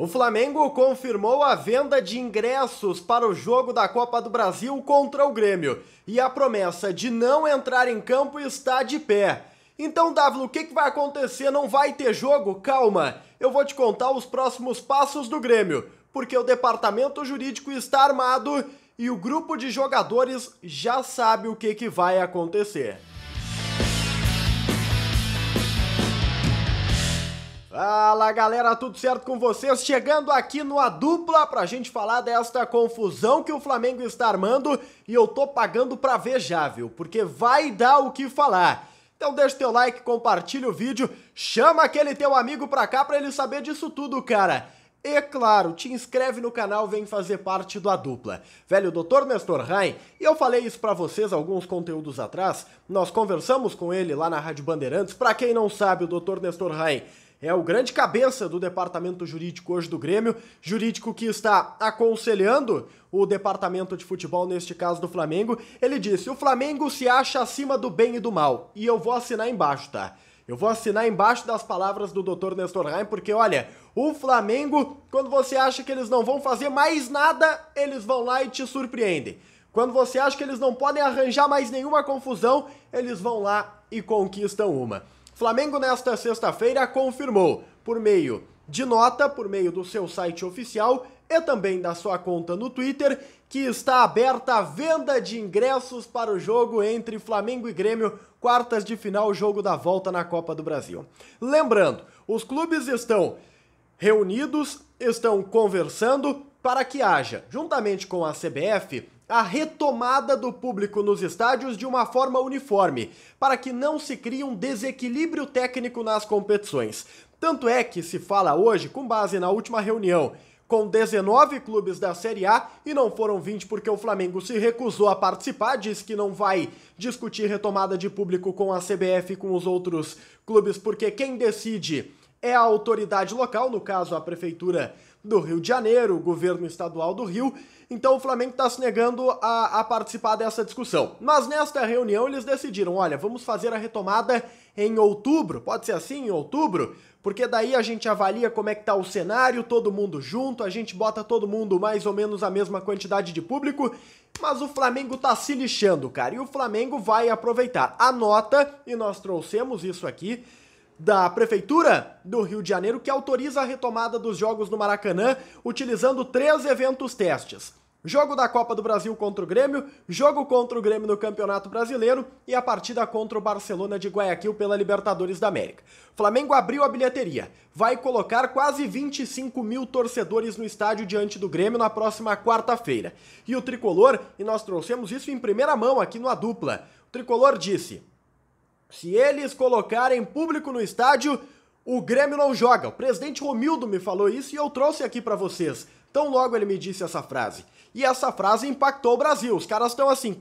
O Flamengo confirmou a venda de ingressos para o jogo da Copa do Brasil contra o Grêmio. E a promessa de não entrar em campo está de pé. Então, Dávila, o que, que vai acontecer? Não vai ter jogo? Calma, eu vou te contar os próximos passos do Grêmio, porque o departamento jurídico está armado e o grupo de jogadores já sabe o que, que vai acontecer. Fala galera, tudo certo com vocês? Chegando aqui no A Dupla pra gente falar desta confusão que o Flamengo está armando e eu tô pagando pra ver já, viu? Porque vai dar o que falar. Então deixa teu like, compartilha o vídeo, chama aquele teu amigo pra cá pra ele saber disso tudo, cara. E claro, te inscreve no canal, vem fazer parte a dupla. Velho Dr. Nestor Rain, e eu falei isso para vocês alguns conteúdos atrás, nós conversamos com ele lá na Rádio Bandeirantes. Para quem não sabe, o Dr. Nestor Rain é o grande cabeça do departamento jurídico hoje do Grêmio, jurídico que está aconselhando o departamento de futebol, neste caso do Flamengo. Ele disse: o Flamengo se acha acima do bem e do mal. E eu vou assinar embaixo, tá? Eu vou assinar embaixo das palavras do Dr. Nestor Heim, porque olha, o Flamengo, quando você acha que eles não vão fazer mais nada, eles vão lá e te surpreendem. Quando você acha que eles não podem arranjar mais nenhuma confusão, eles vão lá e conquistam uma. Flamengo, nesta sexta-feira, confirmou, por meio de nota, por meio do seu site oficial e também da sua conta no Twitter, que está aberta a venda de ingressos para o jogo entre Flamengo e Grêmio, quartas de final, jogo da volta na Copa do Brasil. Lembrando, os clubes estão reunidos, estão conversando para que haja, juntamente com a CBF, a retomada do público nos estádios de uma forma uniforme, para que não se crie um desequilíbrio técnico nas competições. Tanto é que se fala hoje, com base na última reunião, com 19 clubes da Série A e não foram 20 porque o Flamengo se recusou a participar, diz que não vai discutir retomada de público com a CBF e com os outros clubes, porque quem decide é a autoridade local, no caso a prefeitura do Rio de Janeiro, governo estadual do Rio, então o Flamengo está se negando a, a, participar dessa discussão. Mas nesta reunião eles decidiram: olha, vamos fazer a retomada em outubro, pode ser assim, em outubro, porque daí a gente avalia como é que tá o cenário, todo mundo junto, a gente bota todo mundo mais ou menos a mesma quantidade de público, mas o Flamengo tá se lixando, cara, e o Flamengo vai aproveitar. A nota, e nós trouxemos isso aqui, da Prefeitura do Rio de Janeiro que autoriza a retomada dos jogos no Maracanã utilizando três eventos testes. Jogo da Copa do Brasil contra o Grêmio, jogo contra o Grêmio no Campeonato Brasileiro e a partida contra o Barcelona de Guayaquil pela Libertadores da América. Flamengo abriu a bilheteria, vai colocar quase 25 mil torcedores no estádio diante do Grêmio na próxima quarta-feira. E o tricolor, e nós trouxemos isso em primeira mão aqui no A Dupla, o tricolor disse: se eles colocarem público no estádio, o Grêmio não joga. O presidente Romildo me falou isso e eu trouxe aqui para vocês. Tão logo ele me disse essa frase. E essa frase impactou o Brasil. Os caras estão assim,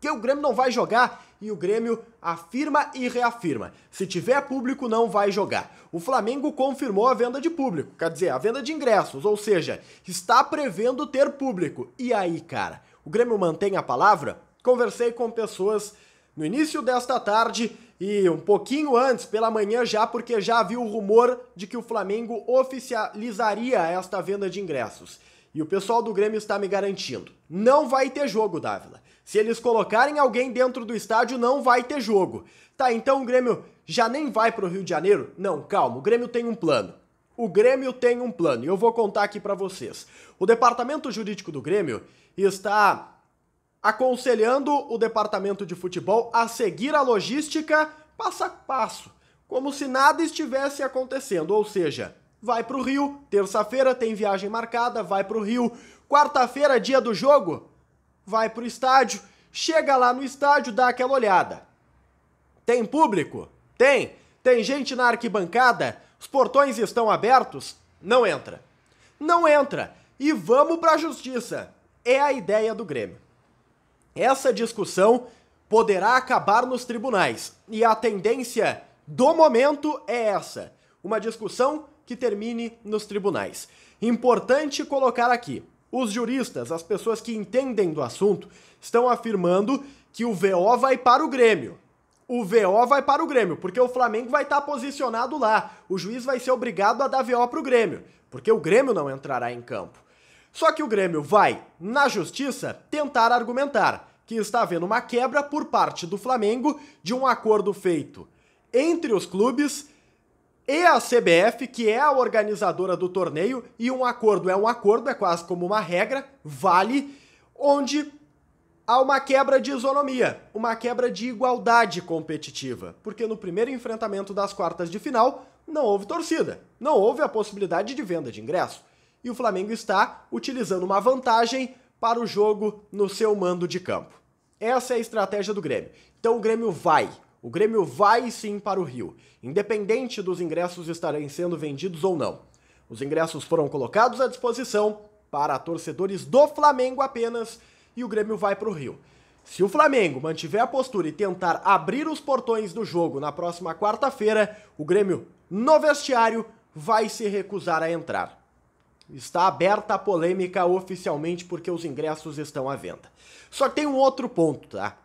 que o Grêmio não vai jogar e o Grêmio afirma e reafirma. Se tiver público, não vai jogar. O Flamengo confirmou a venda de público, quer dizer, a venda de ingressos, ou seja, está prevendo ter público. E aí, cara, o Grêmio mantém a palavra? Conversei com pessoas no início desta tarde e um pouquinho antes, pela manhã já, porque já havia o rumor de que o Flamengo oficializaria esta venda de ingressos. E o pessoal do Grêmio está me garantindo. Não vai ter jogo, Dávila. Se eles colocarem alguém dentro do estádio, não vai ter jogo. Tá, então o Grêmio já nem vai para o Rio de Janeiro? Não, calma, o Grêmio tem um plano. O Grêmio tem um plano e eu vou contar aqui para vocês. O departamento jurídico do Grêmio está aconselhando o departamento de futebol a seguir a logística passo a passo, como se nada estivesse acontecendo, ou seja, vai para o Rio, terça-feira tem viagem marcada, vai para o Rio, quarta-feira, dia do jogo, vai para o estádio, chega lá no estádio, dá aquela olhada. Tem público? Tem. Tem gente na arquibancada? Os portões estão abertos? Não entra. Não entra. E vamos para a justiça. É a ideia do Grêmio. Essa discussão poderá acabar nos tribunais e a tendência do momento é essa: uma discussão que termine nos tribunais. Importante colocar aqui: os juristas, as pessoas que entendem do assunto, estão afirmando que o VO vai para o Grêmio. O VO vai para o Grêmio, porque o Flamengo vai estar posicionado lá. O juiz vai ser obrigado a dar VO para o Grêmio, porque o Grêmio não entrará em campo. Só que o Grêmio vai, na justiça, tentar argumentar que está havendo uma quebra por parte do Flamengo de um acordo feito entre os clubes e a CBF, que é a organizadora do torneio, e um acordo é um acordo, é quase como uma regra, vale, onde há uma quebra de isonomia, uma quebra de igualdade competitiva, porque no primeiro enfrentamento das quartas de final não houve torcida, não houve a possibilidade de venda de ingresso e o Flamengo está utilizando uma vantagem para o jogo no seu mando de campo. Essa é a estratégia do Grêmio. Então o Grêmio vai, o Grêmio vai sim para o Rio, independente dos ingressos estarem sendo vendidos ou não. Os ingressos foram colocados à disposição para torcedores do Flamengo apenas e o Grêmio vai para o Rio. Se o Flamengo mantiver a postura e tentar abrir os portões do jogo na próxima quarta-feira, o Grêmio, no vestiário, vai se recusar a entrar. Está aberta a polêmica oficialmente porque os ingressos estão à venda. Só tem um outro ponto, tá?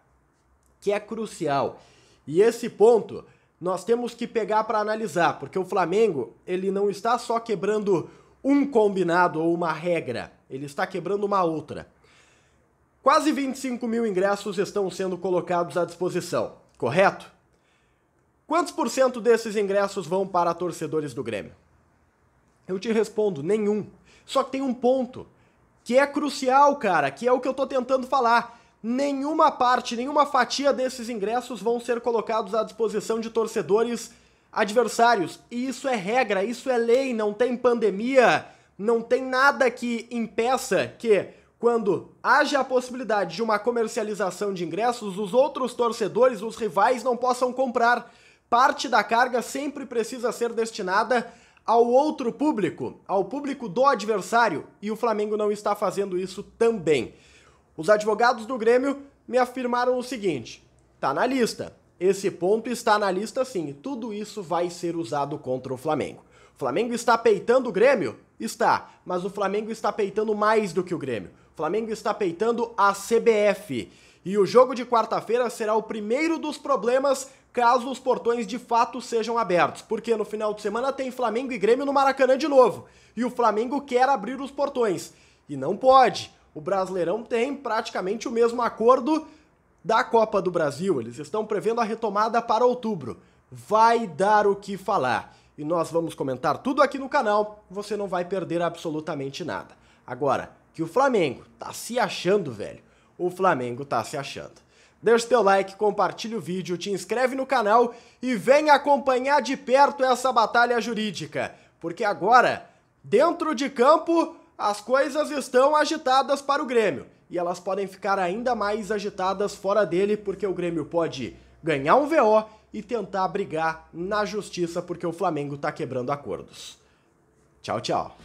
Que é crucial. E esse ponto nós temos que pegar para analisar, porque o Flamengo, ele não está só quebrando um combinado ou uma regra, ele está quebrando uma outra. Quase 25 mil ingressos estão sendo colocados à disposição, correto? Quantos por cento desses ingressos vão para torcedores do Grêmio? Eu te respondo, nenhum. Só que tem um ponto que é crucial, cara, que é o que eu tô tentando falar. Nenhuma parte, nenhuma fatia desses ingressos vão ser colocados à disposição de torcedores adversários. E isso é regra, isso é lei, não tem pandemia, não tem nada que impeça que quando haja a possibilidade de uma comercialização de ingressos, os outros torcedores, os rivais não possam comprar. Parte da carga sempre precisa ser destinada ao outro público, ao público do adversário, e o Flamengo não está fazendo isso também. Os advogados do Grêmio me afirmaram o seguinte: tá na lista. Esse ponto está na lista sim, tudo isso vai ser usado contra o Flamengo. O Flamengo está peitando o Grêmio? Está, mas o Flamengo está peitando mais do que o Grêmio. O Flamengo está peitando a CBF. E o jogo de quarta-feira será o primeiro dos problemas caso os portões de fato sejam abertos, porque no final de semana tem Flamengo e Grêmio no Maracanã de novo, e o Flamengo quer abrir os portões, e não pode. O Brasileirão tem praticamente o mesmo acordo da Copa do Brasil, eles estão prevendo a retomada para outubro. Vai dar o que falar. E nós vamos comentar tudo aqui no canal, você não vai perder absolutamente nada. Agora, que o Flamengo tá se achando, velho o Flamengo tá se achando. Deixe teu like, compartilhe o vídeo, te inscreve no canal e vem acompanhar de perto essa batalha jurídica, porque agora, dentro de campo, as coisas estão agitadas para o Grêmio e elas podem ficar ainda mais agitadas fora dele, porque o Grêmio pode ganhar um VO e tentar brigar na justiça, porque o Flamengo tá quebrando acordos. Tchau, tchau.